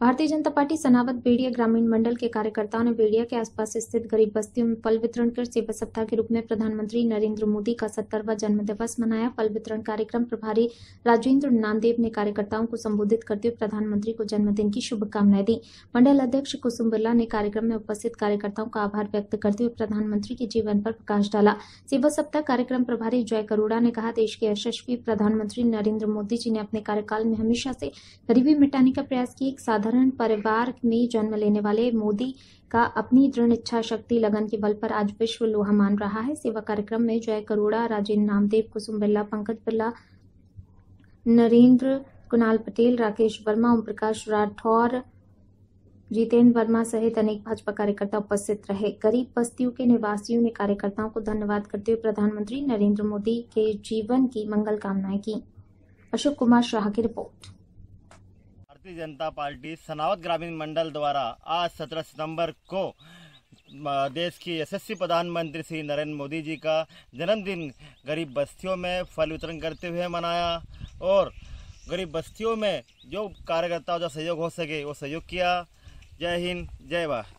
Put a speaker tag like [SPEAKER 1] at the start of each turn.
[SPEAKER 1] भारतीय जनता पार्टी सनावत बेड़िया ग्रामीण मंडल के कार्यकर्ताओं ने बेड़िया के आसपास स्थित गरीब बस्तियों में फल वितरण कर सेवा सप्ताह के रूप में प्रधानमंत्री नरेंद्र मोदी का सत्तरवा जन्म दिवस मनाया फल वितरण कार्यक्रम प्रभारी राजेंद्र नामदेव ने कार्यकर्ताओं को संबोधित करते हुए प्रधानमंत्री को जन्मदिन की शुभकामनाएं दी मंडल अध्यक्ष कुसुम बिरला ने कार्यक्रम में उपस्थित कार्यकर्ताओं का आभार व्यक्त करते हुए प्रधानमंत्री के जीवन पर प्रकाश डाला सेवा सप्ताह कार्यक्रम प्रभारी जय करोड़ा ने कहा देश के यशस्वी प्रधानमंत्री नरेंद्र मोदी जी ने अपने कार्यकाल में हमेशा से गरीबी मिटाने का प्रयास किया एक साधारण परिवार में जन्म लेने वाले मोदी का अपनी दृढ़ इच्छा शक्ति लगन के बल पर आज विश्व लोहा मान रहा है सेवा कार्यक्रम में जय करोड़ा राजेंद्र नामदेव कुसुम बिरला पंकज बिरला नरेंद्र कुणाल पटेल राकेश वर्मा ओम प्रकाश राठौर जितेंद्र वर्मा सहित अनेक भाजपा कार्यकर्ता उपस्थित रहे गरीब बस्तियों के निवासियों ने कार्यकर्ताओं को धन्यवाद करते हुए प्रधानमंत्री नरेंद्र मोदी के जीवन की मंगल कामनाएं की अशोक कुमार शाह की रिपोर्ट
[SPEAKER 2] भारतीय जनता पार्टी सनावत ग्रामीण मंडल द्वारा आज सत्रह सितंबर को देश की यशस्वी प्रधानमंत्री श्री नरेंद्र मोदी जी का जन्मदिन गरीब बस्तियों में फल वितरण करते हुए मनाया और गरीब बस्तियों में जो कार्यकर्ताओं का सहयोग हो सके वो सहयोग किया जय हिंद जय भारत